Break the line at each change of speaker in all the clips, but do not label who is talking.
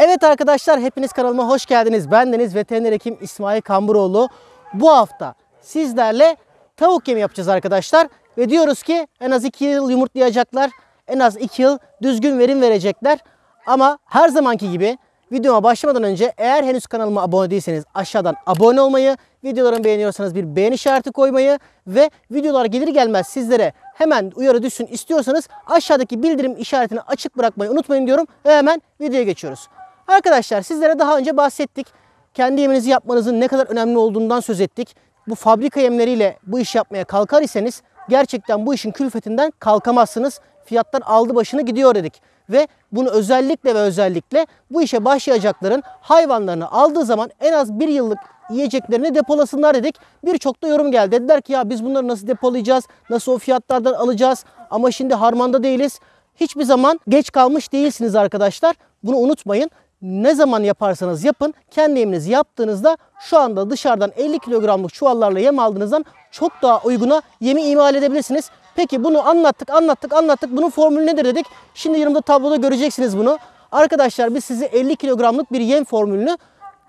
Evet arkadaşlar hepiniz kanalıma hoş geldiniz. Ben Deniz Veteriner Hekim İsmail Kamburoğlu. Bu hafta sizlerle tavuk yemi yapacağız arkadaşlar. Ve diyoruz ki en az 2 yıl yumurtlayacaklar. En az 2 yıl düzgün verim verecekler. Ama her zamanki gibi videoma başlamadan önce eğer henüz kanalıma abone değilseniz aşağıdan abone olmayı, videolarımı beğeniyorsanız bir beğeni işareti koymayı ve videolar gelir gelmez sizlere hemen uyarı düşsün istiyorsanız aşağıdaki bildirim işaretini açık bırakmayı unutmayın diyorum ve hemen videoya geçiyoruz. Arkadaşlar sizlere daha önce bahsettik. Kendi yeminizi yapmanızın ne kadar önemli olduğundan söz ettik. Bu fabrika yemleriyle bu iş yapmaya kalkar iseniz gerçekten bu işin külfetinden kalkamazsınız fiyattan aldı başını gidiyor dedik. Ve bunu özellikle ve özellikle bu işe başlayacakların hayvanlarını aldığı zaman en az bir yıllık yiyeceklerini depolasınlar dedik. Birçok da yorum geldi. Dediler ki ya biz bunları nasıl depolayacağız, nasıl o fiyatlardan alacağız ama şimdi harmanda değiliz. Hiçbir zaman geç kalmış değilsiniz arkadaşlar. Bunu unutmayın ne zaman yaparsanız yapın kendi emrinizi yaptığınızda şu anda dışarıdan 50 kilogramlık çuvallarla yem aldığınızdan çok daha uyguna yemi imal edebilirsiniz. Peki bunu anlattık, anlattık, anlattık. Bunun formülü nedir dedik. Şimdi yanımda tabloda göreceksiniz bunu. Arkadaşlar biz size 50 kilogramlık bir yem formülünü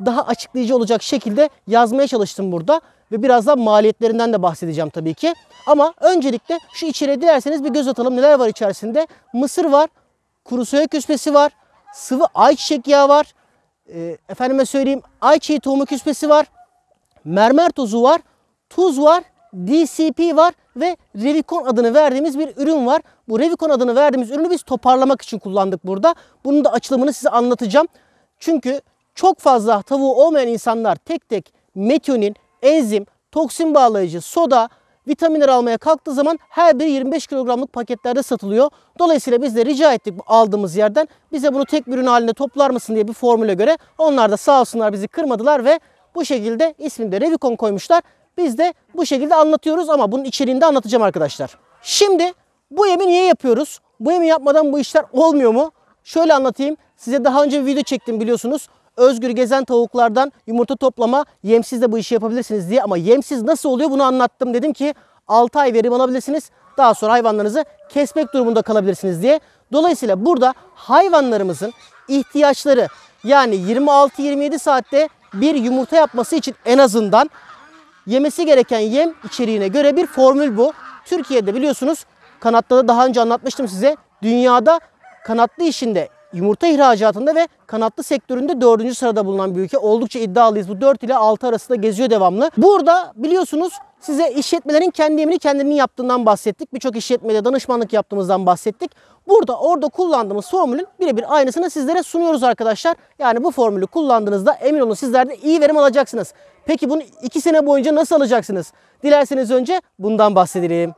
daha açıklayıcı olacak şekilde yazmaya çalıştım burada. Ve biraz da maliyetlerinden de bahsedeceğim tabii ki. Ama öncelikle şu içeriye dilerseniz bir göz atalım. Neler var içerisinde? Mısır var, kuru soya küspesi var, sıvı ayçiçek yağı var. E, efendime söyleyeyim ayçiçeği tohumu küspesi var, mermer tozu var, tuz var, DCP var ve Revikon adını verdiğimiz bir ürün var. Bu Revikon adını verdiğimiz ürünü biz toparlamak için kullandık burada. Bunun da açılımını size anlatacağım. Çünkü çok fazla tavuğu olmayan insanlar tek tek metionin, enzim, toksin bağlayıcı, soda, vitaminler almaya kalktığı zaman her biri 25 kilogramlık paketlerde satılıyor. Dolayısıyla biz de rica ettik aldığımız yerden bize bunu tek bir ürün halinde toplar mısın diye bir formüle göre onlar da sağ olsunlar bizi kırmadılar ve bu şekilde ismini de Revikon koymuşlar. Biz de bu şekilde anlatıyoruz ama bunun içeriğini de anlatacağım arkadaşlar. Şimdi bu yemi niye yapıyoruz? Bu yemi yapmadan bu işler olmuyor mu? Şöyle anlatayım. Size daha önce bir video çektim biliyorsunuz. Özgür gezen tavuklardan yumurta toplama, yemsiz de bu işi yapabilirsiniz diye. Ama yemsiz nasıl oluyor bunu anlattım. Dedim ki 6 ay verim alabilirsiniz. Daha sonra hayvanlarınızı kesmek durumunda kalabilirsiniz diye. Dolayısıyla burada hayvanlarımızın ihtiyaçları yani 26-27 saatte bir yumurta yapması için en azından yemesi gereken yem içeriğine göre bir formül bu. Türkiye'de biliyorsunuz kanatta da daha önce anlatmıştım size. Dünyada kanatlı işinde yumurta ihracatında ve kanatlı sektöründe dördüncü sırada bulunan bir ülke. Oldukça iddialıyız. Bu 4 ile 6 arasında geziyor devamlı. Burada biliyorsunuz Size işletmelerin kendi emrini kendinin yaptığından bahsettik. Birçok işletmede danışmanlık yaptığımızdan bahsettik. Burada orada kullandığımız formülün birebir aynısını sizlere sunuyoruz arkadaşlar. Yani bu formülü kullandığınızda emin olun sizler de iyi verim alacaksınız. Peki bunu 2 sene boyunca nasıl alacaksınız? Dilerseniz önce bundan bahsedelim.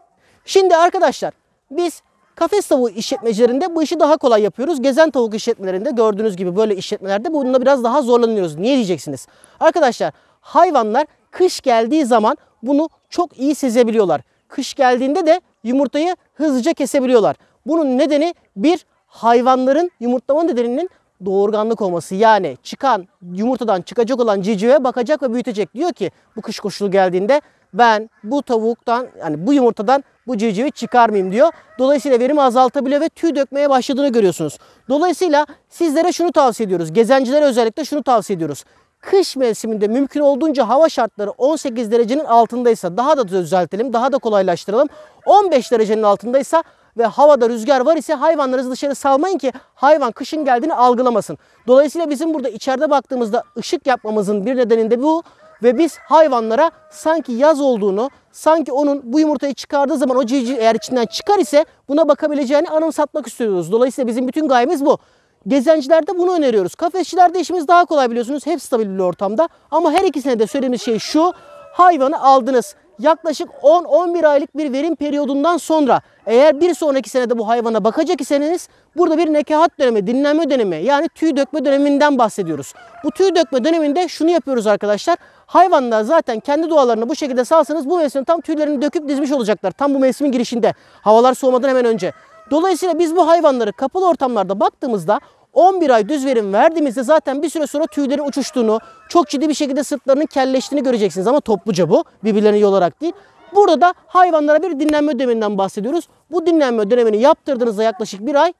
Şimdi arkadaşlar biz Kafes tavuğu işletmecilerinde bu işi daha kolay yapıyoruz. Gezen tavuk işletmelerinde gördüğünüz gibi böyle işletmelerde bununla biraz daha zorlanıyoruz. Niye diyeceksiniz? Arkadaşlar hayvanlar kış geldiği zaman bunu çok iyi sezebiliyorlar. Kış geldiğinde de yumurtayı hızlıca kesebiliyorlar. Bunun nedeni bir hayvanların yumurtlama nedeninin doğurganlık olması. Yani çıkan yumurtadan çıkacak olan civcive bakacak ve büyütecek. Diyor ki bu kış koşulu geldiğinde ben bu tavuktan yani bu yumurtadan bu civcivi çıkarmayayım diyor. Dolayısıyla verimi azaltabiliyor ve tüy dökmeye başladığını görüyorsunuz. Dolayısıyla sizlere şunu tavsiye ediyoruz. Gezencilere özellikle şunu tavsiye ediyoruz. Kış mevsiminde mümkün olduğunca hava şartları 18 derecenin altındaysa daha da düzeltelim, daha da kolaylaştıralım. 15 derecenin altındaysa ve havada rüzgar var ise hayvanlarınızı dışarı salmayın ki hayvan kışın geldiğini algılamasın. Dolayısıyla bizim burada içeride baktığımızda ışık yapmamızın bir nedeni de bu ve biz hayvanlara sanki yaz olduğunu, sanki onun bu yumurtayı çıkardığı zaman o civciv eğer içinden çıkar ise buna bakabileceğini anımsatmak istiyoruz. Dolayısıyla bizim bütün gayemiz bu. Gezencilerde bunu öneriyoruz. Kafesçilerde işimiz daha kolay biliyorsunuz. Hep stabil bir ortamda. Ama her ikisine de söylediğimiz şey şu. Hayvanı aldınız. Yaklaşık 10-11 aylık bir verim periyodundan sonra eğer bir sonraki senede bu hayvana bakacak iseniz burada bir nekahat dönemi, dinlenme dönemi yani tüy dökme döneminden bahsediyoruz. Bu tüy dökme döneminde şunu yapıyoruz arkadaşlar. Hayvanlar zaten kendi doğalarını bu şekilde salsanız bu mevsim tam tüylerini döküp dizmiş olacaklar. Tam bu mevsimin girişinde. Havalar soğumadan hemen önce. Dolayısıyla biz bu hayvanları kapalı ortamlarda baktığımızda 11 ay düz verim verdiğimizde zaten bir süre sonra tüylerin uçuştuğunu, çok ciddi bir şekilde sırtlarının kelleştiğini göreceksiniz ama topluca bu, birbirlerine yolarak değil. Burada da hayvanlara bir dinlenme döneminden bahsediyoruz. Bu dinlenme dönemini yaptırdığınızda yaklaşık bir ay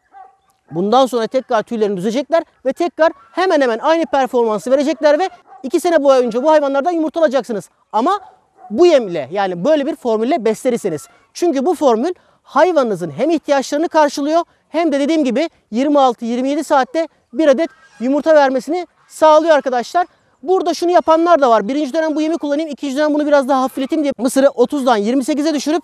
bundan sonra tekrar tüylerini düzecekler ve tekrar hemen hemen aynı performansı verecekler ve 2 sene boyunca bu hayvanlardan yumurta alacaksınız. Ama bu yemle yani böyle bir formülle beslerirseniz. Çünkü bu formül hayvanınızın hem ihtiyaçlarını karşılıyor hem de dediğim gibi 26-27 saatte bir adet yumurta vermesini sağlıyor arkadaşlar. Burada şunu yapanlar da var. Birinci dönem bu yemi kullanayım, ikinci dönem bunu biraz daha hafifleteyim diye mısırı 30'dan 28'e düşürüp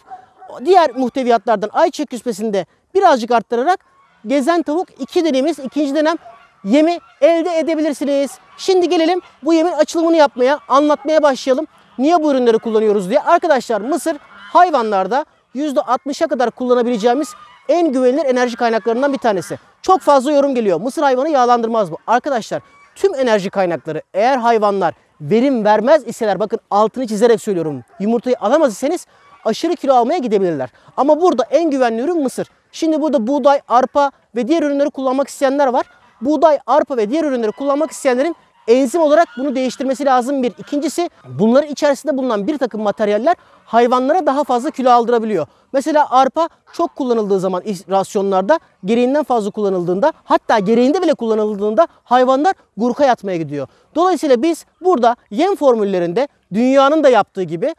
diğer muhteviyatlardan ayçiçek küspesinde birazcık arttırarak gezen tavuk iki dönemiz, ikinci dönem yemi elde edebilirsiniz. Şimdi gelelim bu yemin açılımını yapmaya, anlatmaya başlayalım. Niye bu ürünleri kullanıyoruz diye. Arkadaşlar mısır hayvanlarda %60'a kadar kullanabileceğimiz en güvenilir enerji kaynaklarından bir tanesi. Çok fazla yorum geliyor. Mısır hayvanı yağlandırmaz mı? Arkadaşlar tüm enerji kaynakları eğer hayvanlar verim vermez iseler bakın altını çizerek söylüyorum. Yumurtayı alamaz iseniz aşırı kilo almaya gidebilirler. Ama burada en güvenli ürün mısır. Şimdi burada buğday, arpa ve diğer ürünleri kullanmak isteyenler var. Buğday, arpa ve diğer ürünleri kullanmak isteyenlerin enzim olarak bunu değiştirmesi lazım bir. İkincisi bunların içerisinde bulunan bir takım materyaller hayvanlara daha fazla kilo aldırabiliyor. Mesela arpa çok kullanıldığı zaman rasyonlarda gereğinden fazla kullanıldığında hatta gereğinde bile kullanıldığında hayvanlar gurka yatmaya gidiyor. Dolayısıyla biz burada yem formüllerinde dünyanın da yaptığı gibi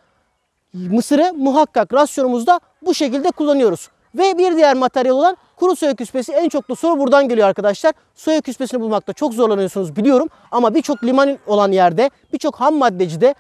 mısırı muhakkak rasyonumuzda bu şekilde kullanıyoruz. Ve bir diğer materyal olan kuru soya küspesi en çok da soru buradan geliyor arkadaşlar. Soya küspesini bulmakta çok zorlanıyorsunuz biliyorum ama birçok liman olan yerde birçok ham maddeci de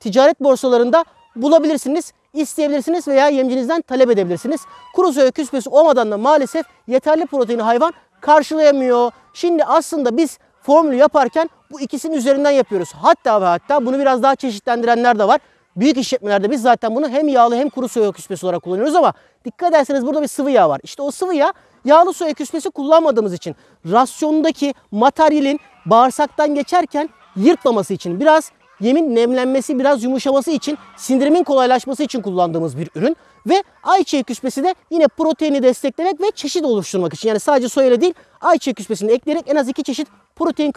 ticaret borsalarında bulabilirsiniz, isteyebilirsiniz veya yemcinizden talep edebilirsiniz. Kuru soya küspesi olmadan da maalesef yeterli proteini hayvan karşılayamıyor. Şimdi aslında biz formülü yaparken bu ikisinin üzerinden yapıyoruz. Hatta ve hatta bunu biraz daha çeşitlendirenler de var. Büyük işletmelerde biz zaten bunu hem yağlı hem kuru soya küspesi olarak kullanıyoruz ama dikkat ederseniz burada bir sıvı yağ var. İşte o sıvı yağ yağlı soya küspesi kullanmadığımız için rasyondaki materyalin bağırsaktan geçerken yırtmaması için biraz yemin nemlenmesi biraz yumuşaması için sindirimin kolaylaşması için kullandığımız bir ürün. Ve ayçiçeği küspesi de yine proteini desteklemek ve çeşit oluşturmak için. Yani sadece soyla değil ayçiçeği küspesini ekleyerek en az iki çeşit protein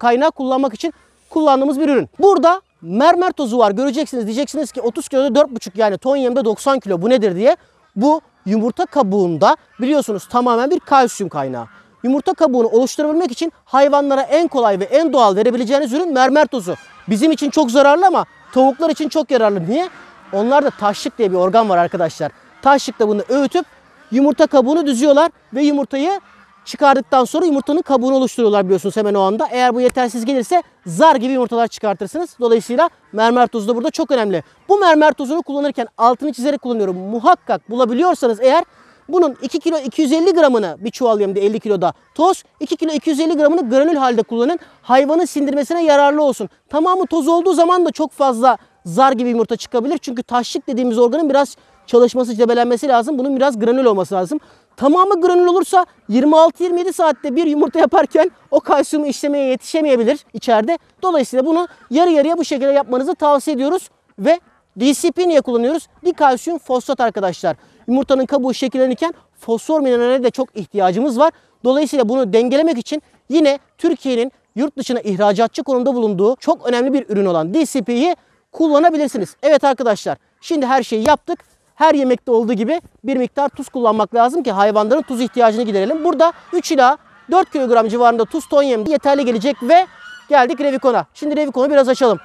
kaynağı kullanmak için kullandığımız bir ürün. Burada mermer tozu var göreceksiniz diyeceksiniz ki 30 kiloda 4,5 yani ton yemde 90 kilo bu nedir diye. Bu yumurta kabuğunda biliyorsunuz tamamen bir kalsiyum kaynağı. Yumurta kabuğunu oluşturabilmek için hayvanlara en kolay ve en doğal verebileceğiniz ürün mermer tozu. Bizim için çok zararlı ama tavuklar için çok yararlı. Niye? Onlarda taşlık diye bir organ var arkadaşlar. Taşlık da bunu öğütüp yumurta kabuğunu düzüyorlar ve yumurtayı çıkardıktan sonra yumurtanın kabuğunu oluşturuyorlar biliyorsunuz hemen o anda. Eğer bu yetersiz gelirse zar gibi yumurtalar çıkartırsınız. Dolayısıyla mermer tozu da burada çok önemli. Bu mermer tozunu kullanırken altını çizerek kullanıyorum. Muhakkak bulabiliyorsanız eğer bunun 2 kilo 250 gramını bir çuval yemde 50 kiloda toz, 2 kilo 250 gramını granül halde kullanın. Hayvanın sindirmesine yararlı olsun. Tamamı toz olduğu zaman da çok fazla zar gibi yumurta çıkabilir. Çünkü taşlık dediğimiz organın biraz çalışması, cebelenmesi lazım. Bunun biraz granül olması lazım. Tamamı granül olursa 26-27 saatte bir yumurta yaparken o kalsiyumu işlemeye yetişemeyebilir içeride. Dolayısıyla bunu yarı yarıya bu şekilde yapmanızı tavsiye ediyoruz ve DCP niye kullanıyoruz? Dikalsiyum fosfat arkadaşlar. Yumurtanın kabuğu şekillenirken fosfor mineraline de çok ihtiyacımız var. Dolayısıyla bunu dengelemek için yine Türkiye'nin yurt dışına ihracatçı konumda bulunduğu çok önemli bir ürün olan DCP'yi kullanabilirsiniz. Evet arkadaşlar şimdi her şeyi yaptık. Her yemekte olduğu gibi bir miktar tuz kullanmak lazım ki hayvanların tuz ihtiyacını giderelim. Burada 3 ila 4 kilogram civarında tuz ton yemi yeterli gelecek ve geldik Revikon'a. Şimdi Revikon'u biraz açalım.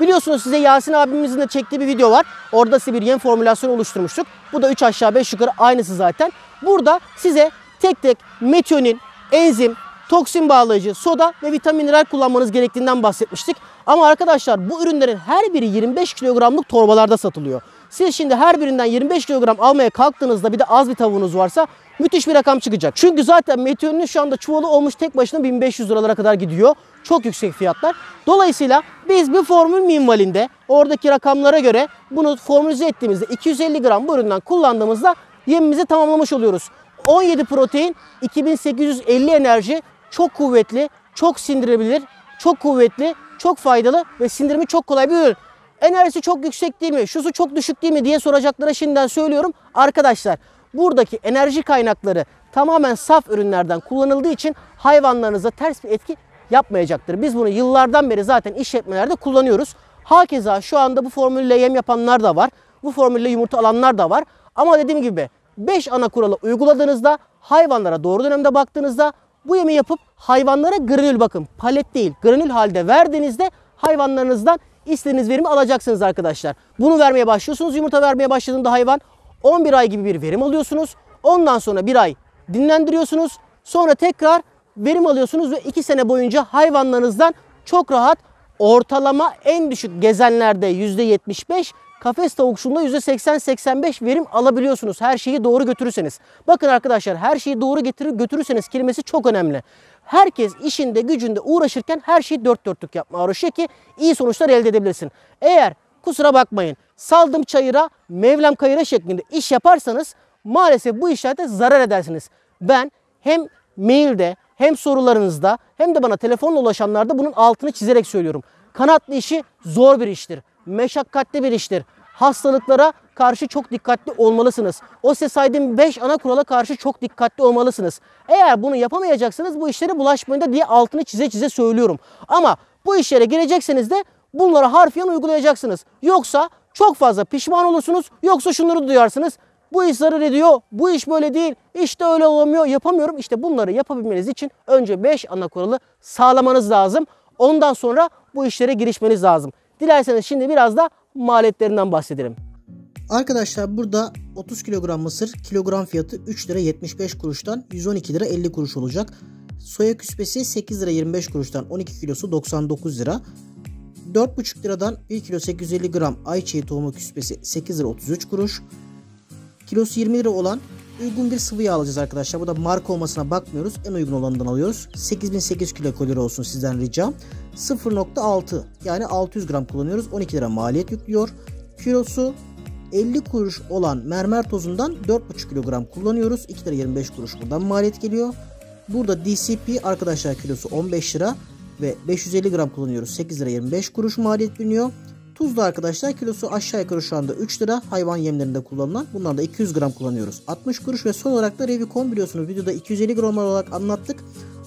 Biliyorsunuz size Yasin abimizin de çektiği bir video var. Orada size bir yem formülasyonu oluşturmuştuk. Bu da 3 aşağı 5 yukarı aynısı zaten. Burada size tek tek metionin, enzim, toksin bağlayıcı, soda ve vitamin mineral kullanmanız gerektiğinden bahsetmiştik. Ama arkadaşlar bu ürünlerin her biri 25 kilogramlık torbalarda satılıyor. Siz şimdi her birinden 25 kilogram almaya kalktığınızda bir de az bir tavuğunuz varsa müthiş bir rakam çıkacak. Çünkü zaten meteorinin şu anda çuvalı olmuş tek başına 1500 liralara kadar gidiyor. Çok yüksek fiyatlar. Dolayısıyla biz bir formül minvalinde oradaki rakamlara göre bunu formülize ettiğimizde 250 gram bu üründen kullandığımızda yemimizi tamamlamış oluyoruz. 17 protein, 2850 enerji çok kuvvetli, çok sindirebilir, çok kuvvetli, çok faydalı ve sindirimi çok kolay bir ürün. Enerjisi çok yüksek değil mi? Şusu çok düşük değil mi diye soracaklara şimdiden söylüyorum. Arkadaşlar buradaki enerji kaynakları tamamen saf ürünlerden kullanıldığı için hayvanlarınıza ters bir etki yapmayacaktır. Biz bunu yıllardan beri zaten işletmelerde kullanıyoruz. Hakeza şu anda bu formülle yem yapanlar da var. Bu formülle yumurta alanlar da var. Ama dediğim gibi 5 ana kuralı uyguladığınızda hayvanlara doğru dönemde baktığınızda bu yemi yapıp hayvanlara granül bakın palet değil granül halde verdiğinizde hayvanlarınızdan istediğiniz verimi alacaksınız arkadaşlar. Bunu vermeye başlıyorsunuz yumurta vermeye başladığında hayvan 11 ay gibi bir verim alıyorsunuz. Ondan sonra bir ay dinlendiriyorsunuz. Sonra tekrar verim alıyorsunuz ve 2 sene boyunca hayvanlarınızdan çok rahat ortalama en düşük gezenlerde %75 kafes tavukçuluğunda %80-85 verim alabiliyorsunuz. Her şeyi doğru götürürseniz. Bakın arkadaşlar her şeyi doğru getirir götürürseniz kelimesi çok önemli. Herkes işinde gücünde uğraşırken her şeyi dört dörtlük yapma arayışı ki iyi sonuçlar elde edebilirsin. Eğer kusura bakmayın saldım çayıra mevlam kayıra şeklinde iş yaparsanız maalesef bu işlerde zarar edersiniz. Ben hem mailde hem sorularınızda hem de bana telefonla ulaşanlarda bunun altını çizerek söylüyorum. Kanatlı işi zor bir iştir. Meşakkatli bir iştir. Hastalıklara karşı çok dikkatli olmalısınız. O size saydığım 5 ana kurala karşı çok dikkatli olmalısınız. Eğer bunu yapamayacaksanız bu işlere bulaşmayın da diye altını çize çize söylüyorum. Ama bu işlere girecekseniz de bunları harfiyen uygulayacaksınız. Yoksa çok fazla pişman olursunuz. Yoksa şunları duyarsınız bu iş zarar ediyor, bu iş böyle değil, işte öyle olamıyor, yapamıyorum. İşte bunları yapabilmeniz için önce 5 ana kuralı sağlamanız lazım. Ondan sonra bu işlere girişmeniz lazım. Dilerseniz şimdi biraz da maliyetlerinden bahsedelim. Arkadaşlar burada 30 kilogram mısır kilogram fiyatı 3 lira 75 kuruştan 112 lira 50 kuruş olacak. Soya küspesi 8 lira 25 kuruştan 12 kilosu 99 lira. 4,5 liradan 1 kilo 850 gram ayçiçeği tohumu küspesi 8 lira 33 kuruş. Kilosu 20 lira olan uygun bir sıvı yağ alacağız arkadaşlar. Bu da marka olmasına bakmıyoruz. En uygun olanından alıyoruz. 8.800 kilokalori olsun sizden ricam. 0.6 yani 600 gram kullanıyoruz. 12 lira maliyet yüklüyor. Kilosu 50 kuruş olan mermer tozundan 4,5 kilogram kullanıyoruz. 2 lira 25 kuruş buradan maliyet geliyor. Burada DCP arkadaşlar kilosu 15 lira ve 550 gram kullanıyoruz. 8 lira 25 kuruş maliyet biniyor. Tuz da arkadaşlar kilosu aşağı yukarı şu anda 3 lira. Hayvan yemlerinde kullanılan. Bundan da 200 gram kullanıyoruz. 60 kuruş ve son olarak da Revicon biliyorsunuz. Videoda 250 gram olarak anlattık.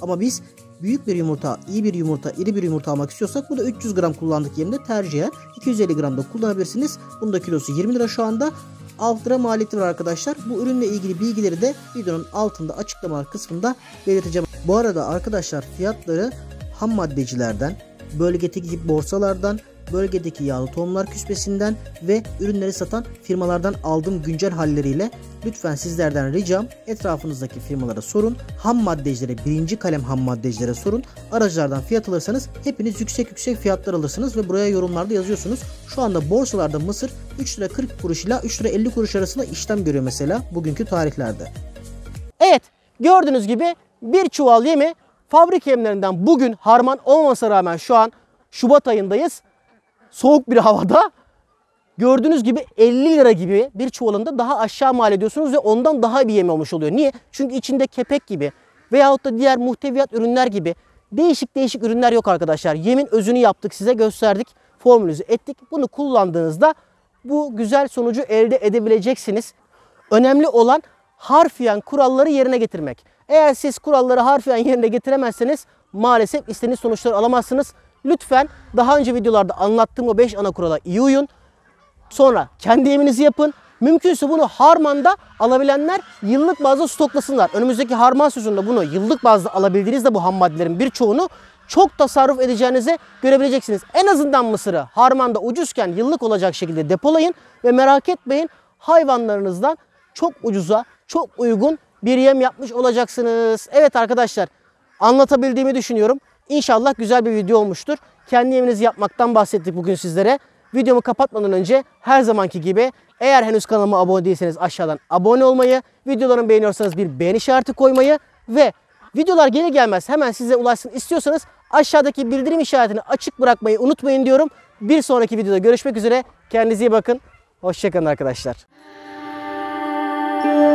Ama biz büyük bir yumurta, iyi bir yumurta, iri bir yumurta almak istiyorsak burada 300 gram kullandık yerinde tercihe 250 gram da kullanabilirsiniz. Bunun da kilosu 20 lira şu anda. 6 lira maliyeti var arkadaşlar. Bu ürünle ilgili bilgileri de videonun altında açıklama kısmında belirteceğim. Bu arada arkadaşlar fiyatları ham maddecilerden, bölgedeki borsalardan bölgedeki yağlı tohumlar küspesinden ve ürünleri satan firmalardan aldığım güncel halleriyle lütfen sizlerden ricam etrafınızdaki firmalara sorun. Ham maddecilere birinci kalem ham maddecilere sorun. Aracılardan fiyat alırsanız hepiniz yüksek yüksek fiyatlar alırsınız ve buraya yorumlarda yazıyorsunuz. Şu anda borsalarda mısır 3 lira 40 kuruş ile 3 lira 50 kuruş arasında işlem görüyor mesela bugünkü tarihlerde. Evet gördüğünüz gibi bir çuval yemi fabrika yemlerinden bugün harman olmasına rağmen şu an Şubat ayındayız soğuk bir havada gördüğünüz gibi 50 lira gibi bir çuvalında daha aşağı mal ediyorsunuz ve ondan daha bir yem olmuş oluyor. Niye? Çünkü içinde kepek gibi veyahut da diğer muhteviyat ürünler gibi değişik değişik ürünler yok arkadaşlar. Yemin özünü yaptık size gösterdik formülüzü ettik. Bunu kullandığınızda bu güzel sonucu elde edebileceksiniz. Önemli olan harfiyen kuralları yerine getirmek. Eğer siz kuralları harfiyen yerine getiremezseniz maalesef istediğiniz sonuçları alamazsınız. Lütfen daha önce videolarda anlattığım o 5 ana kurala iyi uyun. Sonra kendi evinizi yapın. Mümkünse bunu harmanda alabilenler yıllık bazda stoklasınlar. Önümüzdeki harman sözünde bunu yıllık bazda alabildiğinizde bu ham maddelerin birçoğunu çok tasarruf edeceğinizi görebileceksiniz. En azından mısırı harmanda ucuzken yıllık olacak şekilde depolayın ve merak etmeyin hayvanlarınızdan çok ucuza, çok uygun bir yem yapmış olacaksınız. Evet arkadaşlar anlatabildiğimi düşünüyorum. İnşallah güzel bir video olmuştur. Kendi evinizi yapmaktan bahsettik bugün sizlere. Videomu kapatmadan önce her zamanki gibi eğer henüz kanalıma abone değilseniz aşağıdan abone olmayı, videolarımı beğeniyorsanız bir beğeni işareti koymayı ve videolar gelir gelmez hemen size ulaşsın istiyorsanız aşağıdaki bildirim işaretini açık bırakmayı unutmayın diyorum. Bir sonraki videoda görüşmek üzere. Kendinize iyi bakın. Hoşçakalın arkadaşlar.